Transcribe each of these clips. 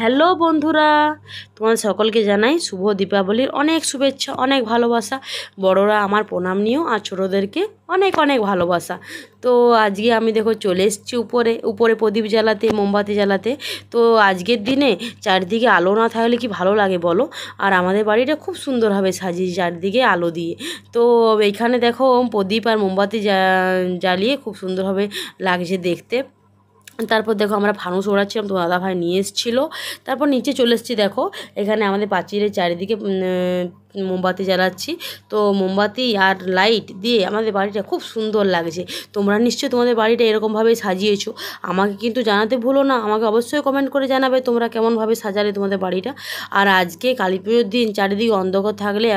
hello বন্ধুরা তোমার সকলকে জানাই শুভ দীপাবলির অনেক শুভেচ্ছা অনেক ভালোবাসা বড়রা আমার প্রণাম নিয়েও আর ছোটোদেরকে অনেক অনেক ভালোবাসা তো আজকে আমি দেখো চলে এসছি উপরে উপরে প্রদীপ জ্বালাতে মোমবাতি জ্বালাতে তো আজকের দিনে চারদিকে আলো না থাকলে কি ভালো লাগে বলো আর আমাদের বাড়িটা খুব সুন্দরভাবে সাজিয়ে চারদিকে আলো দিয়ে তো এইখানে দেখো প্রদীপ আর মোমবাতি জ্বালিয়ে খুব সুন্দরভাবে লাগছে দেখতে তারপর দেখো আমরা ফানুস ওড়াচ্ছিলাম তো দাদাভাই নিয়ে এসেছিলো তারপর নিচে চলে এসেছি দেখো এখানে আমাদের প্রাচীরের চারিদিকে মোমবাতি জ্বালাচ্ছি তো মোমবাতি আর লাইট দিয়ে আমাদের বাড়িটা খুব সুন্দর লাগছে তোমরা নিশ্চয়ই তোমাদের বাড়িটা এরকমভাবে সাজিয়েছো আমাকে কিন্তু জানাতে ভুলো না আমাকে অবশ্যই কমেন্ট করে জানাবে তোমরা কেমনভাবে সাজালে তোমাদের বাড়িটা আর আজকে কালী পুজোর দিন চারিদিকে অন্ধকার থাকলে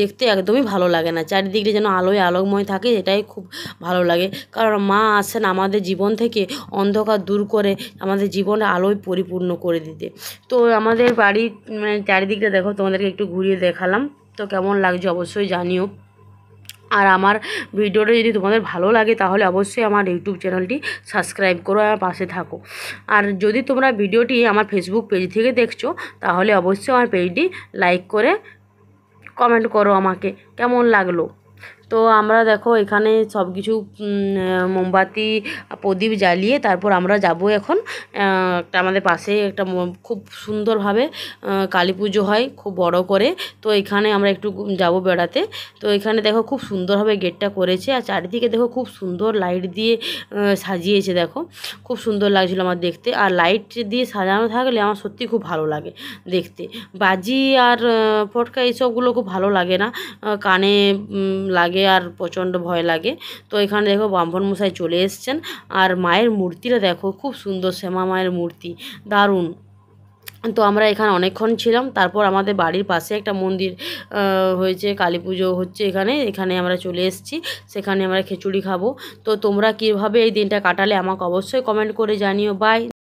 দেখতে একদমই ভালো লাগে না চারিদিকে যেন আলোয় আলোকময় থাকে এটাই খুব ভালো লাগে কারণ মা আসেন আমাদের জীবন থেকে অন্ধকার দূর করে আমাদের জীবনে আলোয় পরিপূর্ণ করে দিতে তো আমাদের বাড়ির মানে চারিদিকটা দেখো তোমাদেরকে একটু ঘুরিয়ে দেখ দেখালাম তো কেমন লাগছে অবশ্যই জানিও আর আমার ভিডিওটা যদি তোমাদের ভালো লাগে তাহলে অবশ্যই আমার ইউটিউব চ্যানেলটি সাবস্ক্রাইব করো আমার পাশে থাকো আর যদি তোমরা ভিডিওটি আমার ফেসবুক পেজ থেকে দেখছো তাহলে অবশ্যই আমার পেজটি লাইক করে কমেন্ট করো আমাকে কেমন লাগলো তো আমরা দেখো এখানে সব কিছু মোমবাতি প্রদীপ জ্বালিয়ে তারপর আমরা যাব এখন একটা আমাদের পাশে একটা খুব সুন্দরভাবে কালী পুজো হয় খুব বড় করে তো এখানে আমরা একটু যাব বেড়াতে তো এখানে দেখো খুব সুন্দরভাবে গেটটা করেছে আর চারিদিকে দেখো খুব সুন্দর লাইট দিয়ে সাজিয়েছে দেখো খুব সুন্দর লাগছিল আমার দেখতে আর লাইট দিয়ে সাজানো থাকলে আমার সত্যি খুব ভালো লাগে দেখতে বাজি আর ফটকা এইসবগুলো খুব ভালো লাগে না কানে লাগে লাগে আর প্রচণ্ড ভয় লাগে তো এখানে দেখো ব্রাহ্মণ মশাই চলে এসছেন আর মায়ের মূর্তিটা দেখো খুব সুন্দর শ্যামা মায়ের মূর্তি দারুণ তো আমরা এখানে অনেকক্ষণ ছিলাম তারপর আমাদের বাড়ির পাশে একটা মন্দির হয়েছে কালী পুজো হচ্ছে এখানে এখানে আমরা চলে এসেছি সেখানে আমরা খিচুড়ি খাবো তো তোমরা কীভাবে এই দিনটা কাটালে আমাকে অবশ্যই কমেন্ট করে জানিও বাই